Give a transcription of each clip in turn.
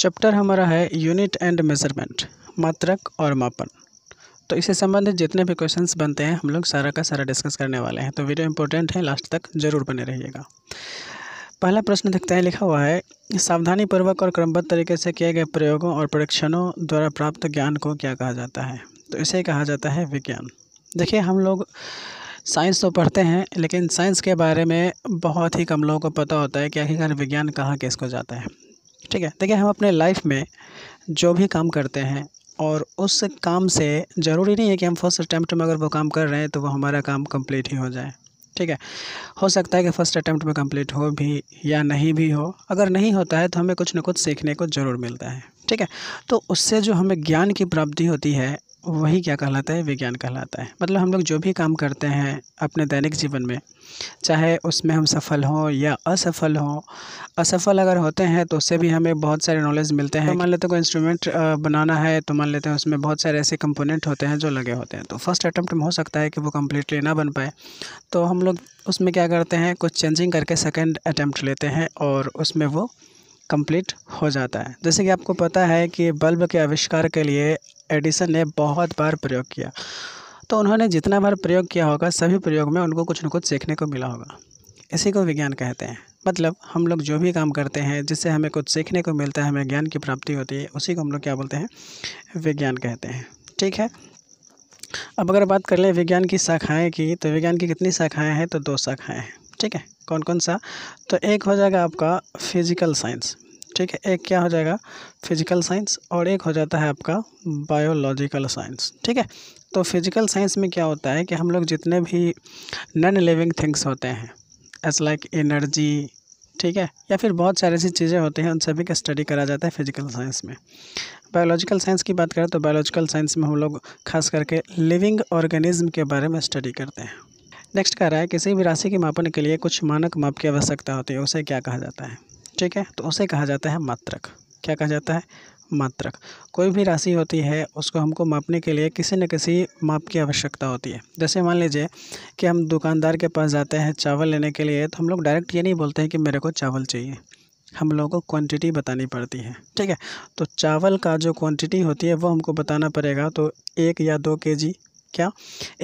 chapter हमारा है unit and measurement मात्रक और मापन तो इससे संबंधित जितने भी क्वेश्चंस बनते हैं हम लोग सारा का सारा डिस्कस करने वाले हैं तो वीडियो इंपॉर्टेंट है लास्ट तक जरूर बने रहिएगा पहला प्रश्न देखते हैं लिखा हुआ है सावधानी पूर्वक और क्रमबद्ध तरीके से किए गए प्रयोगों और परीक्षणों द्वारा प्राप्त ज्ञान को क्या कहा जाता है तो इसे कहा जाता है विज्ञान देखिए हम लोग साइंस तो पढ़ते हैं लेकिन साइंस के बारे में बहुत ही कम लोगों को पता होता है कि आखिरकार विज्ञान कहाँ किसको जाता है ठीक है देखिए हम अपने लाइफ में जो भी काम करते हैं और उस काम से ज़रूरी नहीं है कि हम फर्स्ट अटैम्प्ट में अगर वो काम कर रहे हैं तो वो हमारा काम कंप्लीट ही हो जाए ठीक है हो सकता है कि फ़र्स्ट अटैम्प्ट में कंप्लीट हो भी या नहीं भी हो अगर नहीं होता है तो हमें कुछ ना कुछ सीखने को ज़रूर मिलता है ठीक है तो उससे जो हमें ज्ञान की प्राप्ति होती है वही क्या कहलाता है विज्ञान कहलाता है मतलब हम लोग जो भी काम करते हैं अपने दैनिक जीवन में चाहे उसमें हम सफल हों या असफल हों असफल अगर होते हैं तो उससे भी हमें बहुत सारे नॉलेज मिलते हैं तो मान लेते हैं कोई इंस्ट्रूमेंट बनाना है तो मान लेते हैं उसमें बहुत सारे ऐसे कंपोनेंट होते हैं जो लगे होते हैं तो फर्स्ट अटैम्प्ट में हो सकता है कि वो कम्प्लीटली ना बन पाए तो हम लोग उसमें क्या करते हैं कुछ चेंजिंग करके सेकेंड अटैम्प्ट लेते हैं और उसमें वो कंप्लीट हो जाता है जैसे कि आपको पता है कि बल्ब के आविष्कार के लिए एडिसन ने बहुत बार प्रयोग किया तो उन्होंने जितना बार प्रयोग किया होगा सभी प्रयोग में उनको कुछ न कुछ सीखने को मिला होगा इसी को विज्ञान कहते हैं मतलब हम लोग जो भी काम करते हैं जिससे हमें कुछ सीखने को मिलता है हमें ज्ञान की प्राप्ति होती है उसी को हम लोग क्या बोलते हैं विज्ञान कहते हैं ठीक है अब अगर बात कर लें विज्ञान की शाखाएँ की तो विज्ञान की कितनी शाखाएँ हैं तो दो शाखाएँ हैं ठीक है कौन कौन सा तो एक हो जाएगा आपका फिजिकल साइंस ठीक है एक क्या हो जाएगा फिजिकल साइंस और एक हो जाता है आपका बायोलॉजिकल साइंस ठीक है तो फिजिकल साइंस में क्या होता है कि हम लोग जितने भी नॉन लिविंग थिंग्स होते हैं एज लाइक एनर्जी ठीक है या फिर बहुत सारी ऐसी चीज़ें होती हैं उन सभी का स्टडी करा जाता है फिजिकल साइंस में बायोलॉजिकल साइंस की बात करें तो बायोलॉजिकल साइंस में हम लोग खास करके लिविंग ऑर्गेनिज्म के बारे में स्टडी करते हैं नेक्स्ट कह रहा है किसी भी राशि के मापन के लिए कुछ मानक माप की आवश्यकता होती है उसे क्या कहा जाता है ठीक है तो उसे कहा जाता है मात्रक क्या कहा जाता है मात्रक कोई भी राशि होती है उसको हमको मापने के लिए किसी न किसी माप की आवश्यकता होती है जैसे मान लीजिए कि हम दुकानदार के पास जाते हैं चावल लेने के लिए तो हम लोग डायरेक्ट ये नहीं बोलते हैं कि मेरे को चावल चाहिए हम लोगों को क्वांटिटी बतानी पड़ती है ठीक है तो चावल का जो क्वांटिटी होती है वो हमको बताना पड़ेगा तो एक या दो के जी क्या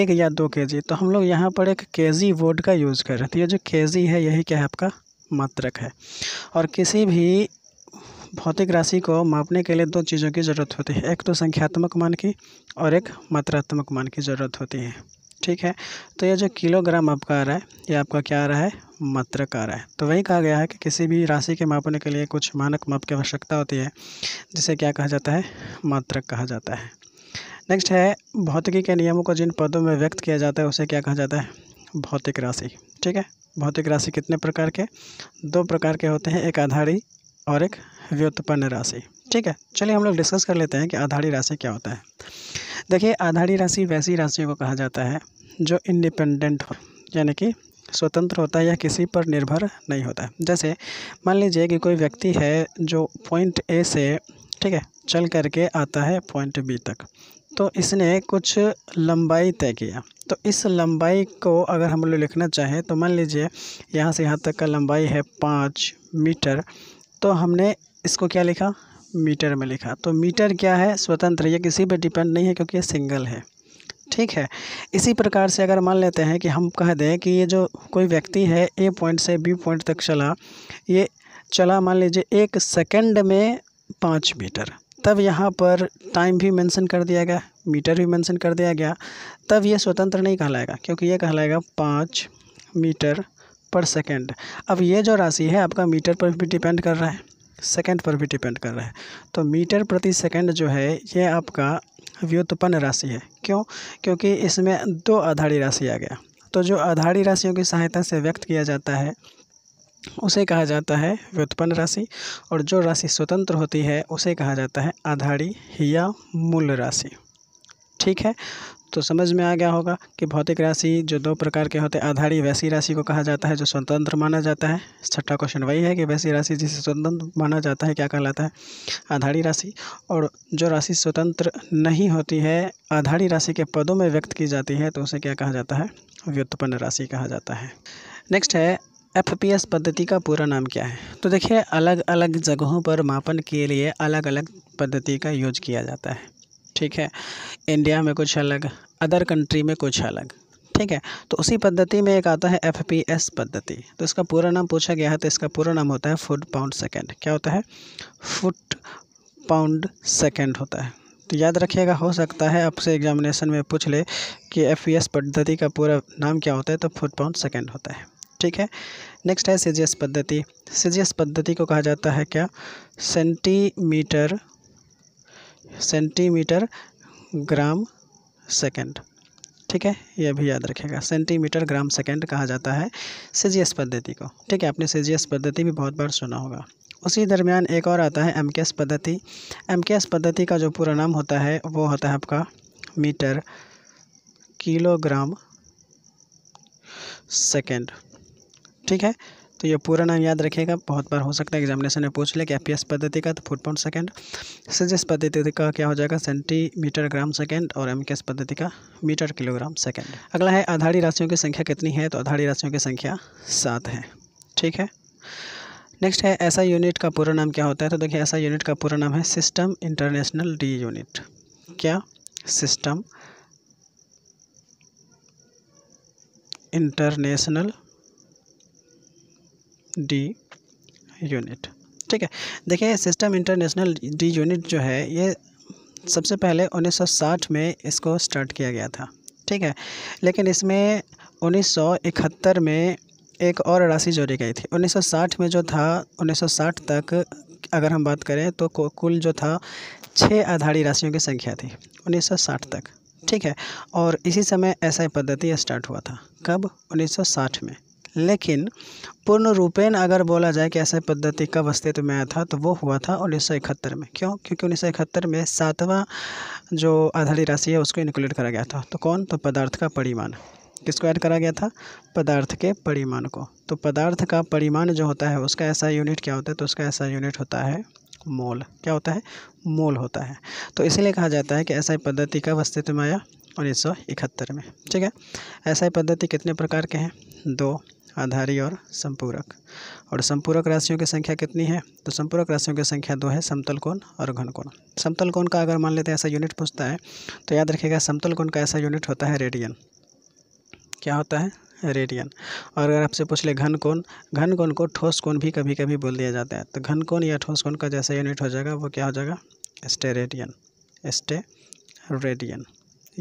एक या दो के जी तो हम लोग यहाँ पर एक के जी वर्ड का यूज़ कर रहे हैं तो ये जो के जी है यही क्या है आपका मात्रक है और किसी भी भौतिक राशि को मापने के लिए दो चीज़ों की ज़रूरत होती है एक तो संख्यात्मक मान की और एक मात्रात्मक मान की ज़रूरत होती है ठीक है तो यह जो किलोग्राम आपका आ रहा है ये आपका क्या आ रहा है मात्रक आ रहा है तो वही कहा गया है कि किसी भी राशि के मापने के लिए कुछ मानक माप की आवश्यकता होती है जिसे क्या कहा जाता है मात्रक कहा जाता है नेक्स्ट है भौतिकी के नियमों को जिन पदों में व्यक्त किया जाता है उसे क्या कहा जाता है भौतिक राशि ठीक है भौतिक राशि कितने प्रकार के दो प्रकार के होते हैं एक आधारी और एक व्युत्पन्न राशि ठीक है चलिए हम लोग डिस्कस कर लेते हैं कि आधारी राशि क्या होता है देखिए आधारी राशि वैसी राशि को कहा जाता है जो इंडिपेंडेंट हो यानी कि स्वतंत्र होता है या किसी पर निर्भर नहीं होता है जैसे मान लीजिए कि कोई व्यक्ति है जो पॉइंट ए से ठीक है चल करके आता है पॉइंट बी तक तो इसने कुछ लंबाई तय किया तो इस लंबाई को अगर हम लोग लिखना चाहें तो मान लीजिए यहाँ से यहाँ तक का लंबाई है पाँच मीटर तो हमने इसको क्या लिखा मीटर में लिखा तो मीटर क्या है स्वतंत्र ये किसी पर डिपेंड नहीं है क्योंकि ये सिंगल है ठीक है इसी प्रकार से अगर मान लेते हैं कि हम कह दें कि ये जो कोई व्यक्ति है ए पॉइंट से बी पॉइंट तक चला ये चला मान लीजिए एक सेकंड में पाँच मीटर तब यहाँ पर टाइम भी मेंशन कर दिया गया मीटर भी मेंशन कर दिया गया तब ये स्वतंत्र नहीं कहलाएगा क्योंकि ये कहलाएगा पाँच मीटर पर सेकेंड अब ये जो राशि है आपका मीटर पर भी डिपेंड कर रहा है सेकेंड पर भी डिपेंड कर रहा है तो मीटर प्रति सेकेंड जो है ये आपका व्युत्पन्न राशि है क्यों क्योंकि इसमें दो आधारी राशि आ गया तो जो आधारी राशियों की सहायता से व्यक्त किया जाता है उसे कहा जाता है व्युत्पन्न राशि और जो राशि स्वतंत्र होती है उसे कहा जाता है आधारी या मूल राशि ठीक है तो समझ में आ गया होगा कि भौतिक राशि जो दो प्रकार के होते हैं आधारी वैसी राशि को कहा जाता है जो स्वतंत्र माना जाता है छठा क्वेश्चन वही है कि वैसी राशि जिसे स्वतंत्र माना जाता है क्या कहलाता है आधारी राशि और जो राशि स्वतंत्र नहीं होती है आधारी राशि के पदों में व्यक्त की जाती है तो उसे क्या कहा जाता है व्युत्पन्न राशि कहा जाता है नेक्स्ट है एफ पी एस पद्धति का पूरा नाम क्या है तो देखिए अलग अलग जगहों पर मापन के लिए अलग अलग पद्धति का यूज किया जाता है ठीक है इंडिया में कुछ अलग अदर कंट्री में कुछ अलग ठीक है तो उसी पद्धति में एक आता है एफ पी एस पद्धति तो इसका पूरा नाम पूछा गया है तो इसका पूरा नाम होता है फुट पाउंड सेकेंड क्या होता है फुट पाउंड सेकेंड होता है तो याद रखिएगा हो सकता है आपसे एग्जामिनेशन में पूछ ले कि एफ पी एस पद्धति का पूरा नाम क्या होता है तो फुट पाउंड सेकेंड होता है ठीक है नेक्स्ट है सीजीएस पद्धति सीजीएस पद्धति को कहा जाता है क्या सेंटीमीटर सेंटीमीटर ग्राम सेकंड ठीक है यह भी याद रखेगा सेंटीमीटर ग्राम सेकंड कहा जाता है सीजीएस पद्धति को ठीक है आपने सीजीएस पद्धति भी बहुत बार सुना होगा उसी दरमियान एक और आता है एम पद्धति एम पद्धति का जो पूरा नाम होता है वो होता है आपका मीटर किलोग्राम सेकेंड ठीक है तो ये पूरा नाम याद रखिएगा बहुत बार हो सकता है एग्जामिनेशन में पूछ ले कि एफ पद्धति का तो फुट पॉइंट सेकेंड सजेस पद्धति का क्या हो जाएगा सेंटीमीटर ग्राम सेकेंड और एम पद्धति का मीटर किलोग्राम सेकेंड अगला है आधारी राशियों की संख्या कितनी है तो आधारी राशियों की संख्या सात है ठीक है नेक्स्ट है ऐसा यूनिट का पूरा नाम क्या होता है तो देखिए ऐसा यूनिट का पूरा नाम है सिस्टम इंटरनेशनल डी यूनिट क्या सिस्टम इंटरनेशनल डी यूनिट ठीक है देखिए सिस्टम इंटरनेशनल डी यूनिट जो है ये सबसे पहले 1960 में इसको स्टार्ट किया गया था ठीक है लेकिन इसमें 1971 में एक और राशि जोड़ी गई थी 1960 में जो था 1960 तक अगर हम बात करें तो कुल जो था छः आधारी राशियों की संख्या थी 1960 तक ठीक है और इसी समय ऐसा पद्धति स्टार्ट हुआ था कब 1960 में लेकिन पूर्ण रूपेण अगर बोला जाए कि ऐसा पद्धति कब अस्तित्व में आया था तो वो हुआ था उन्नीस सौ इकहत्तर में क्यों क्योंकि उन्नीस सौ इकहत्तर में सातवां जो आधारी राशि है उसको इंक्लूड करा गया था तो कौन तो पदार्थ का परिमाण किसको ऐड करा गया था पदार्थ के परिमाण को तो पदार्थ का परिमाण जो होता है उसका ऐसा यूनिट क्या होता है तो उसका ऐसा यूनिट होता है मोल क्या होता है मोल होता है तो इसीलिए कहा जाता है कि ऐसा पद्धति कब अस्तित्व में आया उन्नीस सौ इकहत्तर में ठीक है ऐसा पद्धति कितने प्रकार के हैं दो आधारी और संपूरक और संपूरक राशियों की संख्या कितनी है तो संपूरक राशियों की संख्या दो है समतल कोण और घन कोण समतल कोण का अगर मान लेते हैं ऐसा यूनिट पूछता है तो याद रखिएगा समतल कोण का ऐसा यूनिट होता है रेडियन क्या होता है रेडियन और अगर आपसे पूछ ले घन कोण घन कोण को ठोस कोण भी कभी कभी बोल दिया जाता है तो घन कोण या ठोस कोण का जैसा यूनिट हो जाएगा वो क्या हो जाएगा रेडियन स्टे रेडियन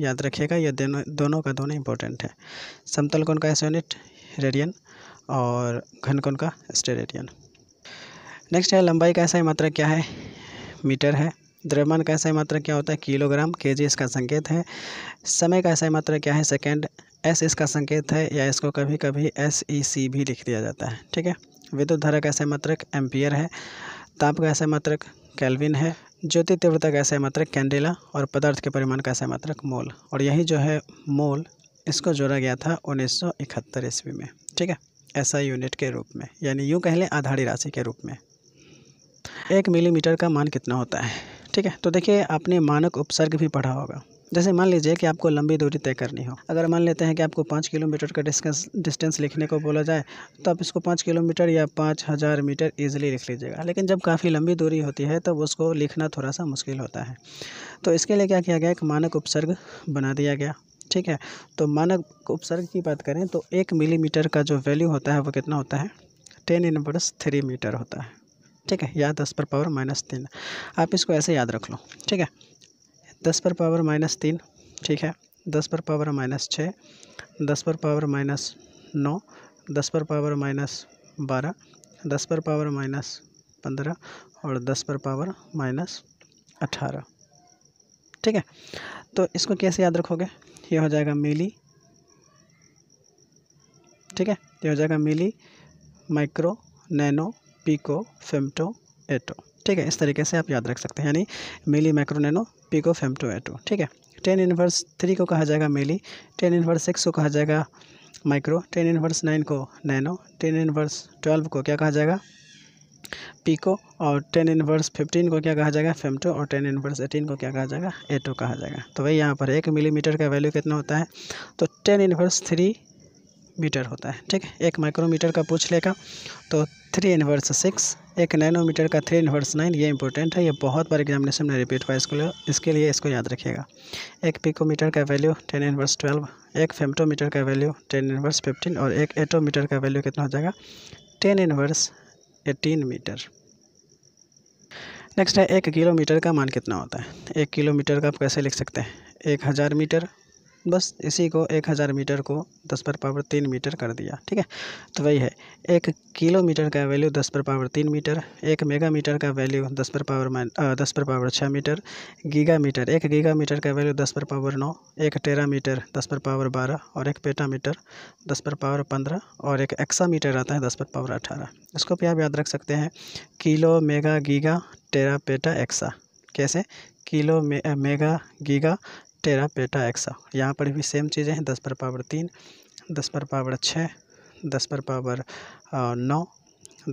याद रखिएगा ये दोनों दोनों का दोनों इंपॉर्टेंट है समतल कोण का ऐसा यूनिट रेडियन और कौन का स्टेरेटियन नेक्स्ट है लंबाई का ऐसा ही मात्रा क्या है मीटर है द्रव्यमान का ऐसा ही मात्रा क्या होता है किलोग्राम के जी इसका संकेत है समय का ऐसा ही मात्रा क्या है सेकेंड एस इसका संकेत है या इसको कभी कभी एस ई सी भी लिख दिया जाता है ठीक है विद्युत धारा का ऐसा मात्रक एम्पियर है ताप का ऐसा मात्रक कैलविन है ज्योति तीव्रता का ऐसा मात्रक कैंडेला और पदार्थ के परिमाण का ऐसा मात्रक मोल और यही जो है मोल इसको जोड़ा गया था उन्नीस सौ इकहत्तर ईस्वी में ठीक है ऐसा यूनिट के रूप में यानी यूँ कह लें आधारी राशि के रूप में एक मिलीमीटर का मान कितना होता है ठीक है तो देखिए आपने मानक उपसर्ग भी पढ़ा होगा जैसे मान लीजिए कि आपको लंबी दूरी तय करनी हो अगर मान लेते हैं कि आपको पाँच किलोमीटर का डिस्टेंस डिस्टेंस लिखने को बोला जाए तो आप इसको पाँच किलोमीटर या पाँच हज़ार मीटर ईजिली लिख लीजिएगा लेकिन जब काफ़ी लंबी दूरी होती है तब तो उसको लिखना थोड़ा सा मुश्किल होता है तो इसके लिए क्या किया गया एक मानक उपसर्ग बना दिया गया ठीक है तो मानक उपसर्ग की बात करें तो एक मिलीमीटर का जो वैल्यू होता है वो कितना होता है टेन इनवर्स थ्री मीटर होता है ठीक है या दस पर पावर माइनस तीन आप इसको ऐसे याद रख लो ठीक है दस पर पावर माइनस तीन ठीक है दस पर पावर माइनस छः दस पर पावर माइनस नौ दस पर पावर माइनस बारह दस पर पावर माइनस पंद्रह और दस पर पावर माइनस अठारह ठीक है तो इसको कैसे याद रखोगे ये हो जाएगा मिली ठीक है ये हो जाएगा milli micro nano pico femto atto ठीक है इस तरीके से आप याद रख सकते हैं यानी milli micro nano pico femto atto ठीक है टेन इनवर्स थ्री को कहा जाएगा मिली टेन इनवर्स सिक्स को कहा जाएगा माइक्रो टेन इनवर्स नाइन को नैनो टेन इनवर्स ट्वेल्व को क्या कहा जाएगा पीको और टेन इनवर्स फिफ्टीन को क्या कहा जाएगा फेमटो और टेन इनवर्स एटीन को क्या कहा जाएगा एटो कहा जाएगा तो वही यहाँ पर एक मिलीमीटर का वैल्यू कितना होता है तो टेन इनवर्स थ्री मीटर होता है ठीक है एक माइक्रोमीटर का पूछ लेगा तो थ्री इनवर्स सिक्स एक नैनोमीटर का थ्री इनवर्स नाइन ये इंपॉर्टेंट है ये बहुत बार एग्जामिनेशन में रिपीट हुआ इसको इसके लिए इसको याद रखिएगा एक पिकोमीटर का वैल्यू टेन इनवर्स ट्वेल्व एक फेमटोमीटर का वैल्यू टेन इनवर्स फिफ्टीन और एक एटोमीटर का वैल्यू कितना हो जाएगा ten inverse eighteen metre next है एक किलोमीटर का मान कितना होता है एक किलोमीटर का आप कैसे लिख सकते हैं एक हज़ार मीटर बस इसी को एक हज़ार मीटर को दस पर पावर तीन मीटर कर दिया ठीक है तो वही है एक किलोमीटर का वैल्यू दस पर पावर तीन मीटर एक मेगा मीटर का वैल्यू दस पर पावर माइन दस पर पावर छः मीटर गीगा मीटर एक गीगा मीटर का वैल्यू दस पर पावर नौ एक टेरा मीटर दस पर पावर बारह और एक पेटा मीटर दस पर पावर पंद्रह और एक एक्सा मीटर आता है दस पर पावर अठारह इसको भी आप याद रख सकते हैं kilo mega giga tera peta exa कैसे किलो मे, mega giga tera peta exa यहाँ पर भी सेम चीज़ें हैं दस पर पावर तीन दस पर पावर छः दस पर पावर नौ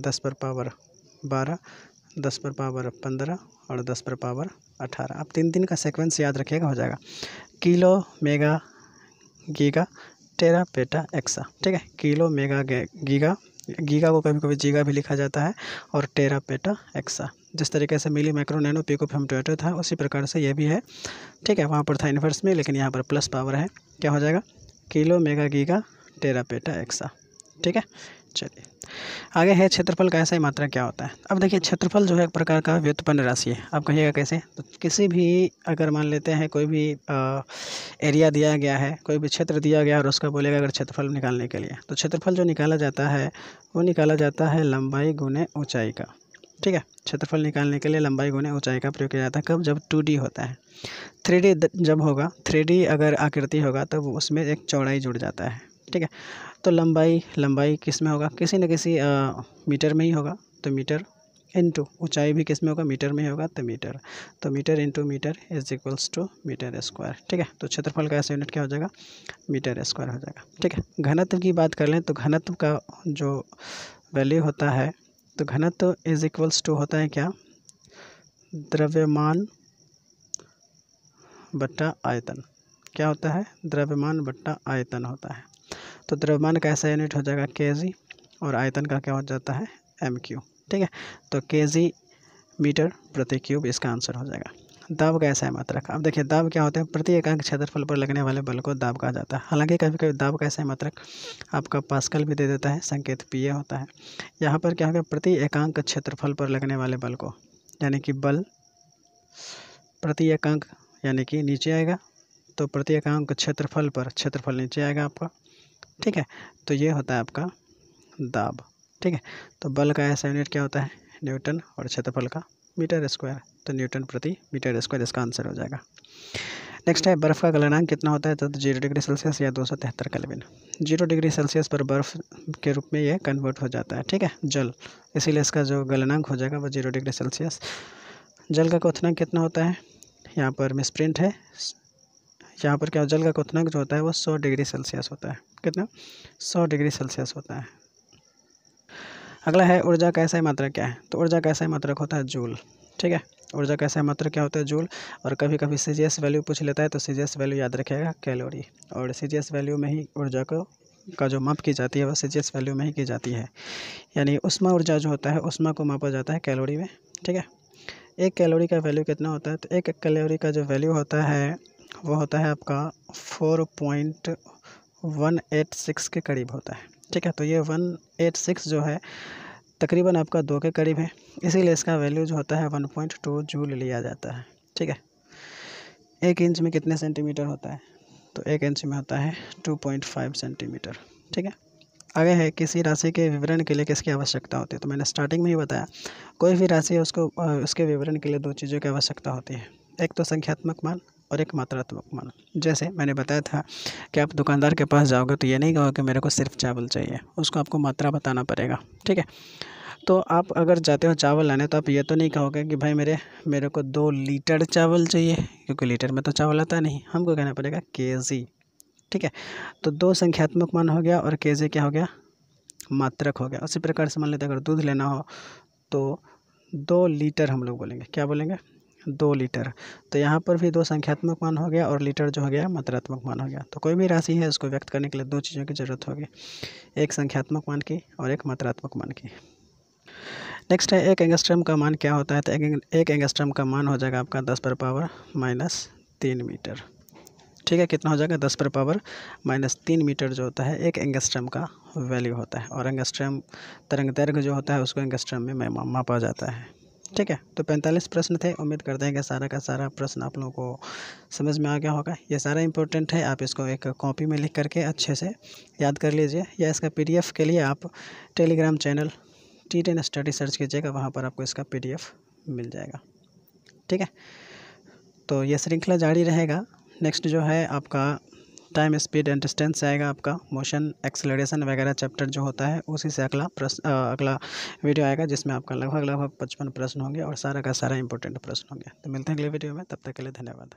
दस पर पावर बारह दस पर पावर पंद्रह और दस पर पावर अठारह आप तीन दिन का सीक्वेंस याद रखिएगा हो जाएगा kilo mega giga tera peta exa ठीक है किलो मेगा गीगा गीगा को कभी कभी जीगा भी लिखा जाता है और टेरा पेटा एक्सा जिस तरीके से milli micro nano pico femto था उसी प्रकार से यह भी है ठीक है वहाँ पर था इन्वर्स में लेकिन यहाँ पर प्लस पावर है क्या हो जाएगा kilo mega giga tera peta exa ठीक है चलिए आगे है क्षेत्रफल का ऐसा ही मात्रा क्या होता है अब देखिए क्षेत्रफल जो है एक प्रकार का व्युत्पन्न राशि है आप कहिएगा कैसे तो किसी भी अगर मान लेते हैं कोई भी आ, एरिया दिया गया है कोई भी क्षेत्र दिया गया और उसका बोलेगा अगर क्षेत्रफल निकालने के लिए तो क्षेत्रफल जो निकाला जाता है वो निकाला जाता है लंबाई गुने ऊँचाई का ठीक है क्षेत्रफल निकालने के लिए लंबाई गुने ऊंचाई का प्रयोग किया जाता है कब जब टू होता है थ्री जब होगा थ्री अगर आकृति होगा तो उसमें एक चौड़ाई जुड़ जाता है ठीक है तो लंबाई लंबाई किस में होगा किसी न किसी आ, मीटर में ही होगा तो मीटर इंटू ऊंचाई भी किस में होगा मीटर में ही होगा तो मीटर तो metre into metre is equals to metre square ठीक है तो क्षेत्रफल का ऐसा यूनिट क्या हो जाएगा मीटर स्क्वायर हो जाएगा ठीक है घनत्व की बात कर लें तो घनत्व का जो वैल्यू होता है तो घनत्व इज इक्वल्स टू होता है क्या द्रव्यमान बट्टा आयतन क्या होता है द्रव्यमान बट्टा आयतन होता है तो द्रव्यमान का ऐसा यूनिट हो जाएगा के और आयतन का क्या हो जाता है एम ठीक है तो के मीटर प्रति क्यूब इसका आंसर हो जाएगा दाब का ऐसा मात्रक अब देखिए दाब क्या होता है प्रति एकांक क्षेत्रफल पर लगने वाले बल को दाब कहा जाता है हालांकि कभी कभी दाब का ऐसा मात्रक आपका पास्कल भी दे देता है संकेत पीए होता है यहाँ पर क्या होगा प्रति एकांक क्षेत्रफल पर लगने वाले बल को यानी कि बल प्रति एकांक यानी कि नीचे आएगा तो प्रति एकांक क्षेत्रफल पर क्षेत्रफल नीचे आएगा आपका ठीक है तो ये होता है आपका दाब ठीक है तो बल का ऐसा यूनिट क्या होता है न्यूटन और क्षेत्रफल का मीटर स्क्वायर तो न्यूटन प्रति मीटर स्क्वायर इसका आंसर हो जाएगा नेक्स्ट है बर्फ़ का गलनांक कितना होता है तो जीरो डिग्री सेल्सियस या दो सौ तिहत्तर केल्विन जीरो डिग्री सेल्सियस पर बर्फ़ के रूप में यह कन्वर्ट हो जाता है ठीक है जल इसीलिए इसका जो गलनांक हो जाएगा वो जीरो डिग्री सेल्सियस जल का क्वथनांक कितना होता है यहाँ पर मिसप्रिंट है यहाँ पर क्या जल का क्वथनांक जो होता है वो सौ डिग्री सेल्सियस होता है कितना सौ डिग्री सेल्सियस होता है अगला है ऊर्जा का ऐसा मात्रक क्या है तो ऊर्जा का ऐसा मात्रक होता है जूल ठीक है ऊर्जा का ऐसा मात्रक क्या होता है जूल और कभी कभी सी वैल्यू पूछ लेता है तो सी वैल्यू याद रखेगा कैलोरी और सी वैल्यू में ही ऊर्जा को का जो माप की जाती है वह सी वैल्यू में ही की जाती है यानी उष्मा ऊर्जा जो होता है उष्मा को मापा जाता है कैलोरी में ठीक है एक कैलोरी का वैल्यू कितना होता है तो एक कैलोरी का जो वैल्यू होता है वो होता है आपका four point one eight six के करीब होता है ठीक है तो ये वन एट सिक्स जो है तकरीबन आपका दो के करीब है इसीलिए इसका वैल्यू जो होता है वन पॉइंट टू जूल लिया जाता है ठीक है एक इंच में कितने सेंटीमीटर होता है तो एक इंच में होता है टू पॉइंट फाइव सेंटीमीटर ठीक है आगे है किसी राशि के विवरण के लिए किसकी आवश्यकता होती है तो मैंने स्टार्टिंग में ही बताया कोई भी राशि है उसको उसके विवरण के लिए दो चीज़ों की आवश्यकता होती है एक तो संख्यात्मक मान और एक मात्रात्मक मान जैसे मैंने बताया था कि आप दुकानदार के पास जाओगे तो ये नहीं कहोगे मेरे को सिर्फ चावल चाहिए उसको आपको मात्रा बताना पड़ेगा ठीक है तो आप अगर जाते हो चावल लाने तो आप ये तो नहीं कहोगे कि भाई मेरे मेरे को दो लीटर चावल चाहिए क्योंकि लीटर में तो चावल आता नहीं हमको कहना पड़ेगा के जी ठीक है तो दो संख्यात्मक मान हो गया और के जी क्या हो गया मात्रक हो गया उसी प्रकार से मान लेते अगर दूध लेना हो तो दो लीटर हम लोग बोलेंगे क्या बोलेंगे दो लीटर तो यहाँ पर भी दो संख्यात्मक मान हो गया और लीटर जो हो गया मात्रात्मक मान हो गया तो कोई भी राशि है उसको व्यक्त करने के लिए दो चीज़ों की ज़रूरत होगी एक संख्यात्मक मान की और एक मात्रात्मक मान की नेक्स्ट है एक एंगस्ट्रम का मान क्या होता है तो एक, एंगस्ट्रम का मान हो जाएगा आपका दस पर पावर माइनस तीन मीटर ठीक है कितना हो जाएगा दस पर पावर माइनस तीन मीटर जो होता है एक एंगस्ट्रम का वैल्यू होता है और एंगस्ट्रम तरंग दैर्घ्य जो होता है उसको एंगस्ट्रम में मापा जाता है ठीक है तो पैंतालीस प्रश्न थे उम्मीद करते हैं कि सारा का सारा प्रश्न आप लोगों को समझ में आ गया होगा ये सारा इंपॉर्टेंट है आप इसको एक कॉपी में लिख करके अच्छे से याद कर लीजिए या इसका पीडीएफ के लिए आप Telegram channel T ten study search कीजिएगा वहाँ पर आपको इसका पीडीएफ मिल जाएगा ठीक है तो ये श्रृंखला जारी रहेगा नेक्स्ट जो है आपका टाइम स्पीड एंड डिस्टेंस आएगा आपका मोशन एक्सेलरेशन वगैरह चैप्टर जो होता है उसी से अगला प्रश्न अगला वीडियो आएगा जिसमें आपका लगभग लगभग पचपन प्रश्न होंगे और सारा का सारा इंपॉर्टेंट प्रश्न होंगे तो मिलते हैं अगले वीडियो में तब तक के लिए धन्यवाद